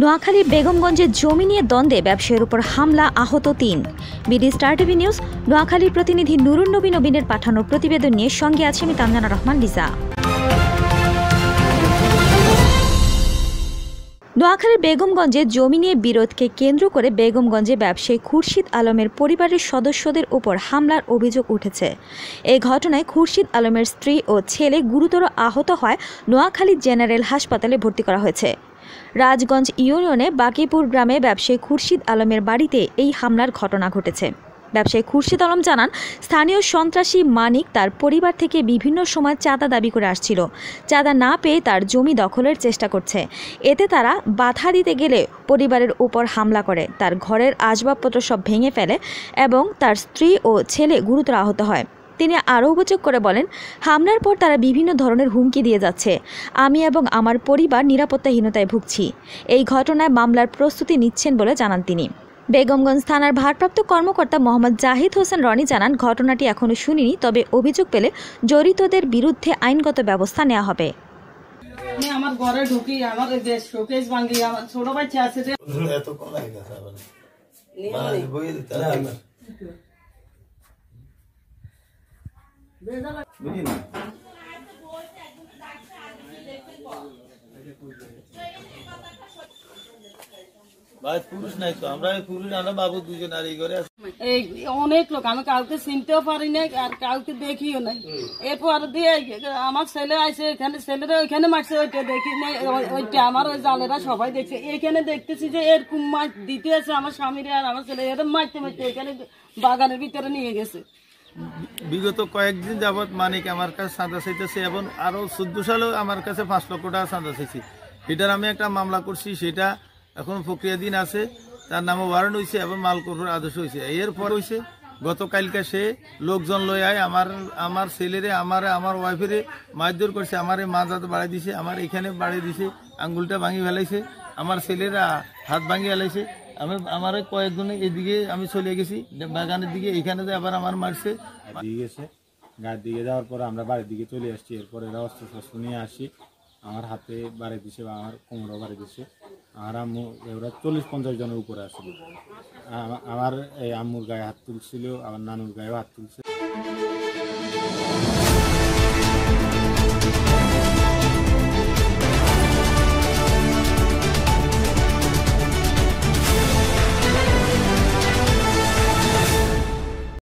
নোয়াখালী বেগমগঞ্জে জমি নিয়ে দ্বন্দ্বে ব্যবসায়ীর উপর হামলা আহত তিন বিডি স্টার টিভি নিউজ নোয়াখালীর প্রতিনিধি নুরুন নবী নবীনের পাঠানো প্রতিবেদন নিয়ে সঙ্গে আছে আমি তামজানা রহমান লিজা নোয়াখালীর বেগমগঞ্জে জমি নিয়ে বিরোধকে কেন্দ্র করে বেগমগঞ্জে ব্যবসায়ী খুরশিদ আলমের পরিবারের সদস্যদের উপর হামলার অভিযোগ উঠেছে এই ঘটনায় খুরশিদ আলমের স্ত্রী ও ছেলে গুরুতর আহত হয় নোয়াখালী জেনারেল হাসপাতালে ভর্তি করা হয়েছে রাজগঞ্জ ইউনিয়নে বাকিপুর গ্রামে ব্যবসায়ী খুরশিদ আলমের বাড়িতে এই হামলার ঘটনা ঘটেছে ব্যবসায়ী খুরশিদ আলম জানান স্থানীয় সন্ত্রাসী মানিক তার পরিবার থেকে বিভিন্ন সময় চাঁদা দাবি করে আসছিল চাঁদা না পেয়ে তার জমি দখলের চেষ্টা করছে এতে তারা বাধা দিতে গেলে পরিবারের উপর হামলা করে তার ঘরের আসবাবপত্র সব ভেঙে ফেলে এবং তার স্ত্রী ও ছেলে গুরুতর আহত হয় তিনি আরও অভিযোগ করে বলেন হামলার পর তারা বিভিন্ন ধরনের হুমকি দিয়ে যাচ্ছে আমি এবং আমার পরিবার নিরাপত্তাহীনতায় ভুগছি এই ঘটনায় মামলার প্রস্তুতি নিচ্ছেন বলে জানান তিনি বেগমগঞ্জ থানার ভারপ্রাপ্ত কর্মকর্তা মোহাম্মদ জাহিদ হোসেন রনি জানান ঘটনাটি এখনও শুনিনি তবে অভিযোগ পেলে জড়িতদের বিরুদ্ধে আইনগত ব্যবস্থা নেওয়া হবে আমার ঘরে ঢুকি আমার ছোট ভাই আছে বুঝি না অনেক লোক আমি কাউকে চিনতেও পারি না আর কাউকে দেখিও নাই এরপর দিয়ে আমার ছেলে আইসে এখানে ছেলেরা ওইখানে মারছে ওইটা দেখি নাই ওইটা আমার ওই জালেরা সবাই দেখছে এখানে দেখতেছি যে এরকম মাছ দিতে আছে আমার স্বামীরা আর আমার ছেলে এরা মারতে মারতে এখানে বাগানের ভিতরে নিয়ে গেছে বিগত কয়েকদিন যাবৎ মানিক আমার কাছে চাঁদা চাইতেছে এবং আরও চোদ্দো সালেও আমার কাছে পাঁচ লক্ষ টাকা চাঁদা চাইছি এটার আমি একটা মামলা করছি সেটা এখন প্রক্রিয়াধীন আছে তার নামে ওয়ারেন্ট হয়েছে এবং মালকপুর আদেশ হয়েছে এরপর হয়েছে গতকালকে সে লোকজন লই আয় আমার আমার ছেলেরে আমার আমার ওয়াইফেরে মারধর করছে আমার মাজাত বাড়াই দিছে আমার এখানে বাড়াই দিছে আঙ্গুলটা ভাঙি ফেলাইছে আমার ছেলেরা হাত ভাঙি ফেলাইছে আমি আমার কয়েকজনে এদিকে আমি চলে গেছি বাগানের দিকে এখানে যে আবার আমার মারছে দিয়ে গেছে গায়ের দিকে যাওয়ার পর আমরা বাড়ির দিকে চলে আসছি এরপরে এরা অস্ত্র শস্ত্র নিয়ে আসি আমার হাতে বাড়ি দিছে বা আমার কোমরও বাড়ি দিছে আমার আম্মু ওরা চল্লিশ পঞ্চাশ জনের উপরে আসছিল আমার এই আম্মুর গায়ে হাত তুলছিল আমার নানুর গায়েও হাত তুলছিল